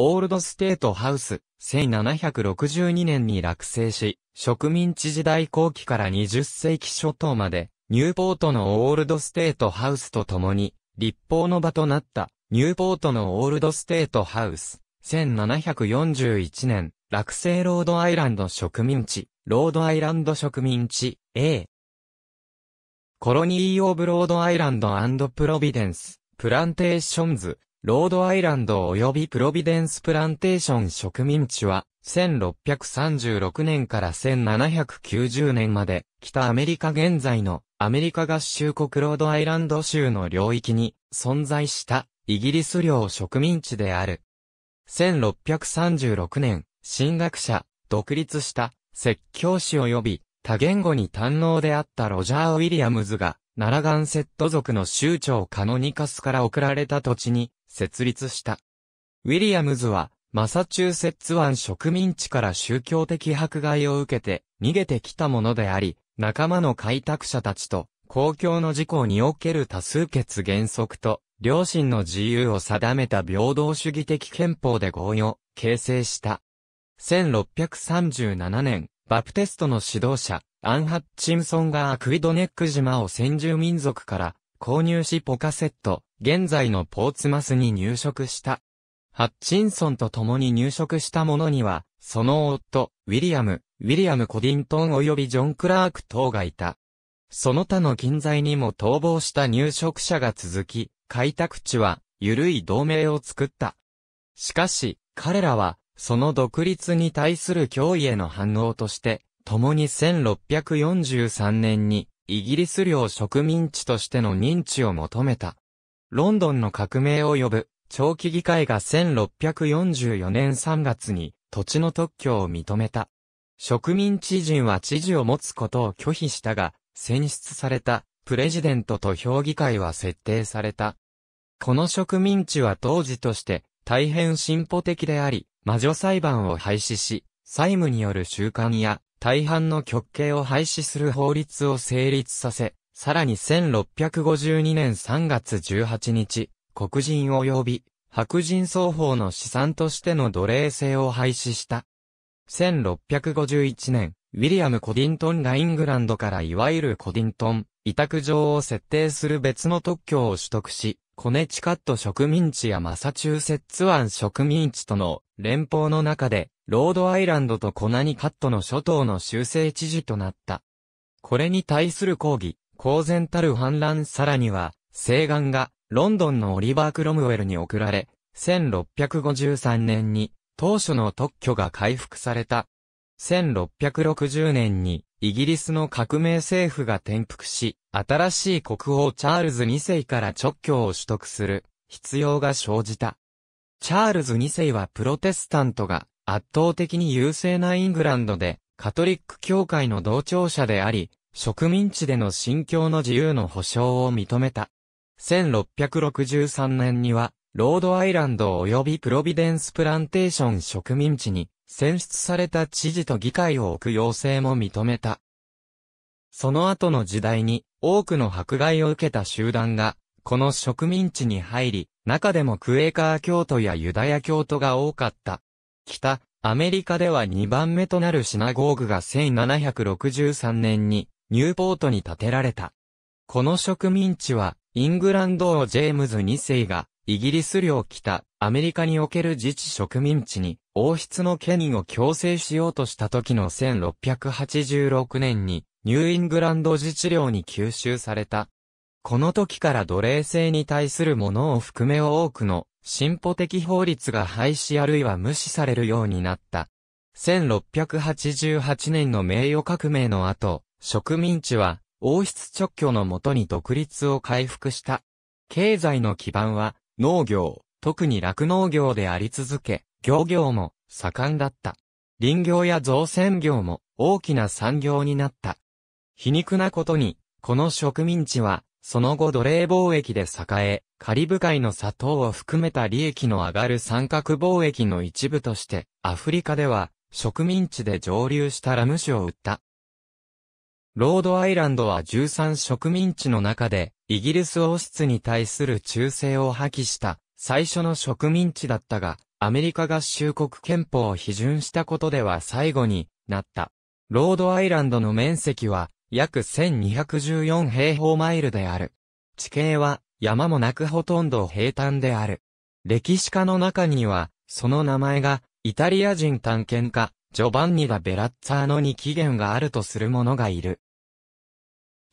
オールドステートハウス、1762年に落成し、植民地時代後期から20世紀初頭まで、ニューポートのオールドステートハウスと共に、立法の場となった、ニューポートのオールドステートハウス、1741年、落成ロードアイランド植民地、ロードアイランド植民地、A。コロニー・オブ・ロードアイランドプロビデンス、プランテーションズ、ロードアイランド及びプロビデンスプランテーション植民地は、1636年から1790年まで、北アメリカ現在のアメリカ合衆国ロードアイランド州の領域に存在したイギリス領植民地である。1636年、進学者、独立した説教師及び多言語に堪能であったロジャー・ウィリアムズがナラガンセット族の州長カノニカスから送られた土地に設立した。ウィリアムズは、マサチューセッツ湾植民地から宗教的迫害を受けて逃げてきたものであり、仲間の開拓者たちと公共の事項における多数決原則と両親の自由を定めた平等主義的憲法で合意を形成した。1637年、バプテストの指導者、アン・ハッチンソンがアクイドネック島を先住民族から購入しポカセット、現在のポーツマスに入植した。ハッチンソンと共に入植した者には、その夫、ウィリアム、ウィリアム・コディントン及びジョン・クラーク等がいた。その他の近在にも逃亡した入植者が続き、開拓地は、緩い同盟を作った。しかし、彼らは、その独立に対する脅威への反応として、共に1643年にイギリス領植民地としての認知を求めた。ロンドンの革命を呼ぶ、長期議会が1644年3月に土地の特許を認めた。植民地人は知事を持つことを拒否したが、選出されたプレジデントと評議会は設定された。この植民地は当時として大変進歩的であり、魔女裁判を廃止し、債務による習慣や大半の極刑を廃止する法律を成立させ、さらに1652年3月18日、黒人及び白人双方の資産としての奴隷制を廃止した。1651年、ウィリアム・コディントンがイングランドからいわゆるコディントン、委託状を設定する別の特許を取得し、コネチカット植民地やマサチューセッツ湾植民地との連邦の中でロードアイランドとコナニカットの諸島の修正知事となった。これに対する抗議、公然たる反乱さらには、西岸がロンドンのオリバー・クロムウェルに送られ、1653年に当初の特許が回復された。1660年にイギリスの革命政府が転覆し、新しい国王チャールズ2世から直許を取得する必要が生じた。チャールズ2世はプロテスタントが圧倒的に優勢なイングランドで、カトリック教会の同調者であり、植民地での信教の自由の保障を認めた。1663年には、ロードアイランド及びプロビデンスプランテーション植民地に選出された知事と議会を置く要請も認めた。その後の時代に多くの迫害を受けた集団が、この植民地に入り、中でもクエーカー教徒やユダヤ教徒が多かった。北、アメリカでは2番目となるシナゴーグが1763年にニューポートに建てられた。この植民地は、イングランド王ジェームズ2世が、イギリス領北、アメリカにおける自治植民地に、王室の権威を強制しようとした時の1686年に、ニューイングランド自治領に吸収された。この時から奴隷制に対するものを含め多くの進歩的法律が廃止あるいは無視されるようになった。1688年の名誉革命の後、植民地は王室直居のもとに独立を回復した。経済の基盤は農業、特に酪農業であり続け、漁業も盛んだった。林業や造船業も大きな産業になった。皮肉なことに、この植民地はその後奴隷貿易で栄え、カリブ海の砂糖を含めた利益の上がる三角貿易の一部として、アフリカでは植民地で上流したラム酒を売った。ロードアイランドは13植民地の中で、イギリス王室に対する忠誠を破棄した最初の植民地だったが、アメリカ合衆国憲法を批准したことでは最後になった。ロードアイランドの面積は約1214平方マイルである。地形は山もなくほとんど平坦である。歴史家の中には、その名前が、イタリア人探検家、ジョバンニダ・ベラッツァーノに起源があるとする者がいる。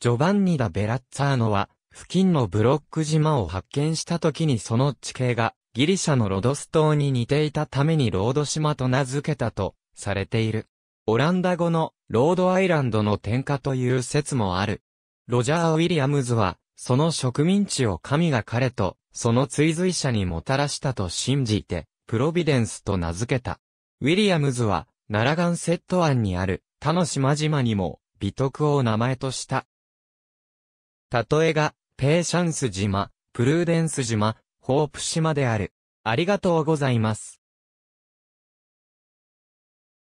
ジョバンニダ・ベラッツァーノは、付近のブロック島を発見した時にその地形が、ギリシャのロドス島に似ていたためにロード島と名付けたと、されている。オランダ語のロードアイランドの天下という説もある。ロジャー・ウィリアムズは、その植民地を神が彼と、その追随者にもたらしたと信じて、プロビデンスと名付けた。ウィリアムズは、ナラガンセット湾にある他の島々にも、美徳を名前とした。例えが、ペーシャンス島、プルーデンス島、ホープ島である。ありがとうございます。